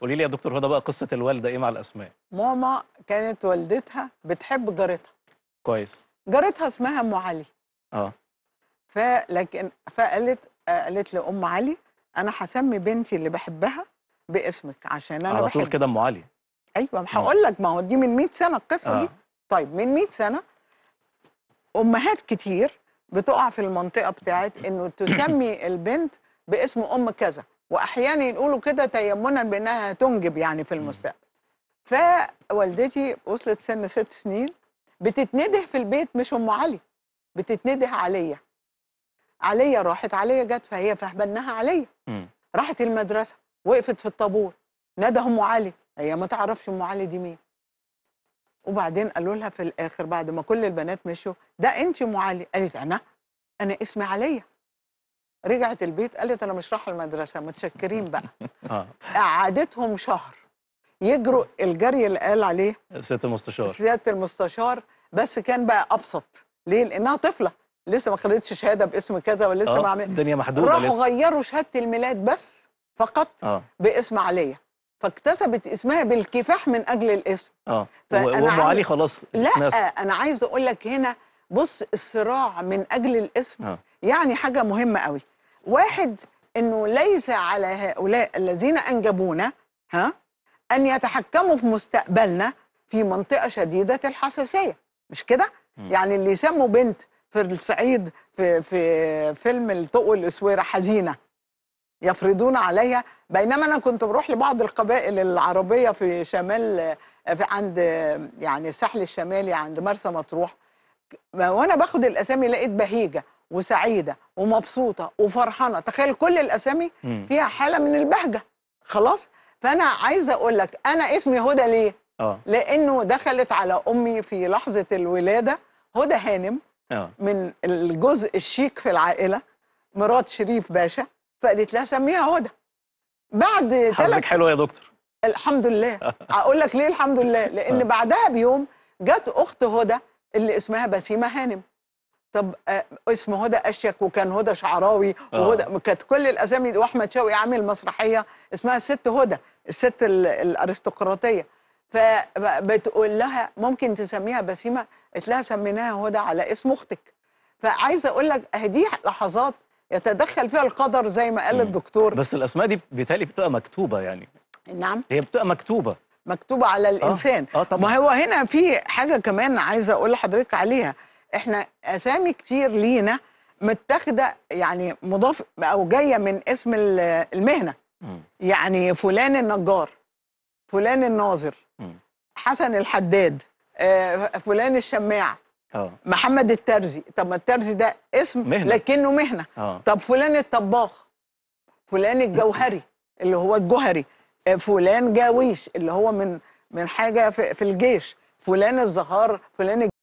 قولي لي يا دكتور هدى بقى قصه الوالده ايه مع الاسماء ماما كانت والدتها بتحب جارتها كويس جارتها اسمها ام علي اه فلكن فقالت قالت لام علي انا هسمي بنتي اللي بحبها باسمك عشان انا على طول كده ام علي ايوه ما آه. هقول لك ما هو دي من 100 سنه القصه آه. دي طيب من 100 سنه امهات كتير بتقع في المنطقه بتاعت انه تسمي البنت باسم ام كذا واحيانا يقولوا كده تيمنا بانها تنجب يعني في المستقبل فوالدتي وصلت سن ست سنين بتتنده في البيت مش ام علي بتتنده عليا عليا راحت عليا جت فهي فهبنها عليا راحت المدرسه وقفت في الطابور نادى ام علي هي ما تعرفش ام علي دي مين وبعدين قالوا لها في الاخر بعد ما كل البنات مشوا ده انت ام علي قالت انا انا اسمي عليا رجعت البيت قالت انا مش رايحه المدرسه متشكرين بقى آه. قعدتهم شهر يجروا الجري اللي قال عليه سياده المستشار سياده المستشار بس كان بقى ابسط ليه لانها طفله لسه ما خدتش شهاده باسم كذا ولسه ما آه، عملتش الدنيا محدوده راحوا لسه. غيروا شهاده الميلاد بس فقط أوه. باسم عليا فاكتسبت اسمها بالكفاح من اجل الاسم اه وام علي خلاص لا ناس. انا عايز اقول لك هنا بص الصراع من اجل الاسم أوه. يعني حاجة مهمة قوي واحد أنه ليس على هؤلاء الذين أنجبونا ها أن يتحكموا في مستقبلنا في منطقة شديدة الحساسية مش كده؟ يعني اللي يسموا بنت في الصعيد في, في فيلم الطوق الأسويرة حزينة يفرضون عليها بينما أنا كنت بروح لبعض القبائل العربية في شمال في عند يعني الساحل الشمالي عند مرسى مطروح وانا باخد الاسامي لقيت بهيجه وسعيده ومبسوطه وفرحانه تخيل كل الاسامي فيها حاله من البهجه خلاص فانا عايزه اقول لك انا اسمي هدى ليه أوه. لانه دخلت على امي في لحظه الولاده هدى هانم أوه. من الجزء الشيك في العائله مرات شريف باشا فقالت لها سميها هدى بعد حظك حلو يا دكتور الحمد لله اقول لك ليه الحمد لله لان آه. بعدها بيوم جت اخت هدى اللي اسمها بسيمه هانم طب آه، اسمه هدى اشيك وكان هدى شعراوي وهدى آه. كانت كل الاسامي واحمد شوقي عامل مسرحيه اسمها الست هدى الست الارستقراطيه فبتقول لها ممكن تسميها بسيمه قلت لها سميناها هدى على اسم اختك فعايزه اقول لك دي لحظات يتدخل فيها القدر زي ما قال الدكتور بس الاسماء دي بتالي بتبقى مكتوبه يعني نعم هي بتبقى مكتوبه مكتوبه على آه. الانسان آه. آه طبعا. ما هو هنا في حاجه كمان عايزه اقول لحضرتك عليها احنا اسامي كتير لينا متاخده يعني مضاف او جايه من اسم المهنه يعني فلان النجار فلان الناظر حسن الحداد آه، فلان الشماع أوه. محمد الترزي طب ما الترزي ده اسم مهنة. لكنه مهنه أوه. طب فلان الطباخ فلان الجوهري اللي هو الجوهري آه، فلان جاويش اللي هو من من حاجه في الجيش فلان الزهار فلان